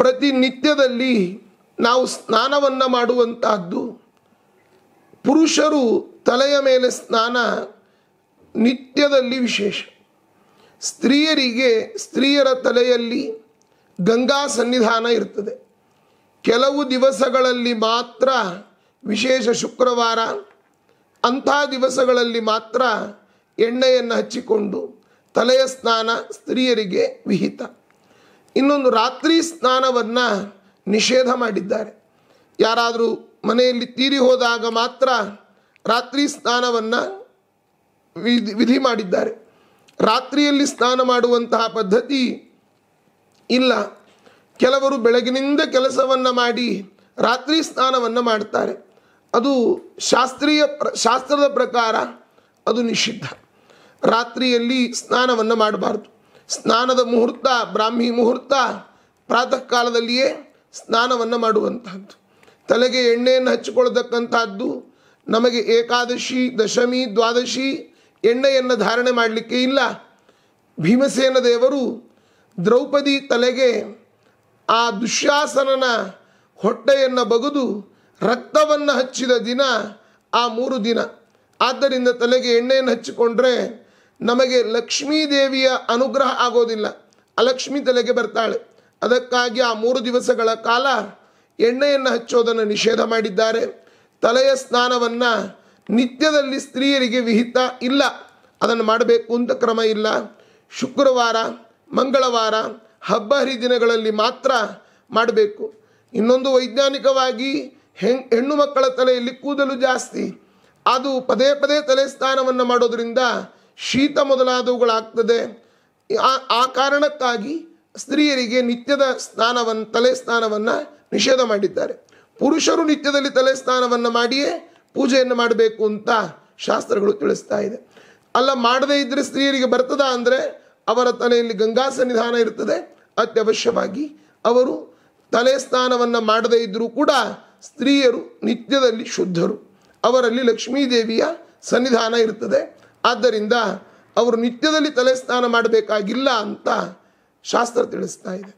ಪ್ರತಿನಿತ್ಯದಲ್ಲಿ ನಾವು ಸ್ನಾನವನ್ನು ಮಾಡುವಂತಹದ್ದು ಪುರುಷರು ತಲೆಯ ಮೇಲೆ ಸ್ನಾನ ನಿತ್ಯದಲ್ಲಿ ವಿಶೇಷ ಸ್ತ್ರೀಯರಿಗೆ ಸ್ತ್ರೀಯರ ತಲೆಯಲ್ಲಿ ಗಂಗಾ ಸನ್ನಿಧಾನ ಇರ್ತದೆ ಕೆಲವು ದಿವಸಗಳಲ್ಲಿ ಮಾತ್ರ ವಿಶೇಷ ಶುಕ್ರವಾರ ಅಂಥ ದಿವಸಗಳಲ್ಲಿ ಮಾತ್ರ ಎಣ್ಣೆಯನ್ನು ಹಚ್ಚಿಕೊಂಡು ತಲೆಯ ಸ್ನಾನ ಸ್ತ್ರೀಯರಿಗೆ ವಿಹಿತ ಇನ್ನೊಂದು ರಾತ್ರಿ ಸ್ನಾನವನ್ನು ನಿಷೇಧ ಮಾಡಿದ್ದಾರೆ ಯಾರಾದರೂ ಮನೆಯಲ್ಲಿ ತೀರಿ ಹೋದಾಗ ಮಾತ್ರ ರಾತ್ರಿ ಸ್ನಾನವನ್ನು ವಿಧಿ ವಿಧಿ ಮಾಡಿದ್ದಾರೆ ರಾತ್ರಿಯಲ್ಲಿ ಸ್ನಾನ ಮಾಡುವಂತಹ ಪದ್ಧತಿ ಇಲ್ಲ ಕೆಲವರು ಬೆಳಗಿನಿಂದ ಕೆಲಸವನ್ನು ಮಾಡಿ ರಾತ್ರಿ ಸ್ನಾನವನ್ನು ಮಾಡ್ತಾರೆ ಅದು ಶಾಸ್ತ್ರೀಯ ಪ್ರ ಶಾಸ್ತ್ರದ ಪ್ರಕಾರ ಅದು ನಿಷಿದ್ಧ ರಾತ್ರಿಯಲ್ಲಿ ಸ್ನಾನವನ್ನು ಮಾಡಬಾರ್ದು ಸ್ನಾನದ ಮುಹೂರ್ತ ಬ್ರಾಹ್ಮಿ ಮುಹೂರ್ತ ಪ್ರಾತಃ ಕಾಲದಲ್ಲಿಯೇ ಸ್ನಾನವನ್ನು ಮಾಡುವಂತಹದ್ದು ತಲೆಗೆ ಎಣ್ಣೆಯನ್ನು ಹಚ್ಚಿಕೊಳ್ಳತಕ್ಕಂಥದ್ದು ನಮಗೆ ಏಕಾದಶಿ ದಶಮಿ ದ್ವಾದಶಿ ಎಣ್ಣೆಯನ್ನು ಧಾರಣೆ ಮಾಡಲಿಕ್ಕೆ ಇಲ್ಲ ಭೀಮಸೇನ ದೇವರು ದ್ರೌಪದಿ ತಲೆಗೆ ಆ ದುಶ್ಯಾಸನನ ಹೊಟ್ಟೆಯನ್ನು ಬಗೆದು ರಕ್ತವನ್ನು ಹಚ್ಚಿದ ದಿನ ಆ ಮೂರು ದಿನ ಆದ್ದರಿಂದ ತಲೆಗೆ ಎಣ್ಣೆಯನ್ನು ಹಚ್ಚಿಕೊಂಡ್ರೆ ನಮಗೆ ಲಕ್ಷ್ಮೀ ದೇವಿಯ ಅನುಗ್ರಹ ಆಗೋದಿಲ್ಲ ಅಲಕ್ಷ್ಮಿ ತಲೆಗೆ ಬರ್ತಾಳೆ ಅದಕ್ಕಾಗಿ ಆ ಮೂರು ದಿವಸಗಳ ಕಾಲ ಎಣ್ಣೆಯನ್ನು ಹಚ್ಚೋದನ್ನು ನಿಷೇಧ ಮಾಡಿದ್ದಾರೆ ತಲೆಯ ಸ್ನಾನವನ್ನು ನಿತ್ಯದಲ್ಲಿ ಸ್ತ್ರೀಯರಿಗೆ ವಿಹಿತ ಇಲ್ಲ ಅದನ್ನು ಮಾಡಬೇಕು ಅಂತ ಕ್ರಮ ಇಲ್ಲ ಶುಕ್ರವಾರ ಮಂಗಳವಾರ ಹಬ್ಬ ಹರಿದಿನಗಳಲ್ಲಿ ಮಾತ್ರ ಮಾಡಬೇಕು ಇನ್ನೊಂದು ವೈಜ್ಞಾನಿಕವಾಗಿ ಹೆಂಗ್ ಹೆಣ್ಣು ಮಕ್ಕಳ ತಲೆಯಲ್ಲಿ ಕೂದಲು ಜಾಸ್ತಿ ಅದು ಪದೇ ಪದೇ ತಲೆ ಸ್ನಾನವನ್ನು ಮಾಡೋದರಿಂದ ಶೀತ ಮೊದಲಾದವುಗಳಾಗ್ತದೆ ಆ ಕಾರಣಕ್ಕಾಗಿ ಸ್ತ್ರೀಯರಿಗೆ ನಿತ್ಯದ ಸ್ನಾನವನ್ನು ತಲೆ ಸ್ನಾನವನ್ನು ನಿಷೇಧ ಮಾಡಿದ್ದಾರೆ ಪುರುಷರು ನಿತ್ಯದಲ್ಲಿ ತಲೆ ಸ್ನಾನವನ್ನು ಮಾಡಿಯೇ ಪೂಜೆಯನ್ನು ಮಾಡಬೇಕು ಅಂತ ಶಾಸ್ತ್ರಗಳು ತಿಳಿಸ್ತಾ ಇದೆ ಅಲ್ಲ ಮಾಡದೇ ಇದ್ದರೆ ಸ್ತ್ರೀಯರಿಗೆ ಬರ್ತದ ಅಂದರೆ ಅವರ ತಲೆಯಲ್ಲಿ ಗಂಗಾ ಸನ್ನಿಧಾನ ಇರ್ತದೆ ಅತ್ಯವಶ್ಯವಾಗಿ ಅವರು ತಲೆ ಸ್ನಾನವನ್ನು ಮಾಡದೇ ಇದ್ದರೂ ಕೂಡ ಸ್ತ್ರೀಯರು ನಿತ್ಯದಲ್ಲಿ ಶುದ್ಧರು ಅವರಲ್ಲಿ ಲಕ್ಷ್ಮೀದೇವಿಯ ಸನ್ನಿಧಾನ ಇರ್ತದೆ ಆದ್ದರಿಂದ ಅವರು ನಿತ್ಯದಲ್ಲಿ ತಲೆ ಸ್ನಾನ ಮಾಡಬೇಕಾಗಿಲ್ಲ ಅಂತ ಶಾಸ್ತ್ರ ತಿಳಿಸ್ತಾ ಇದೆ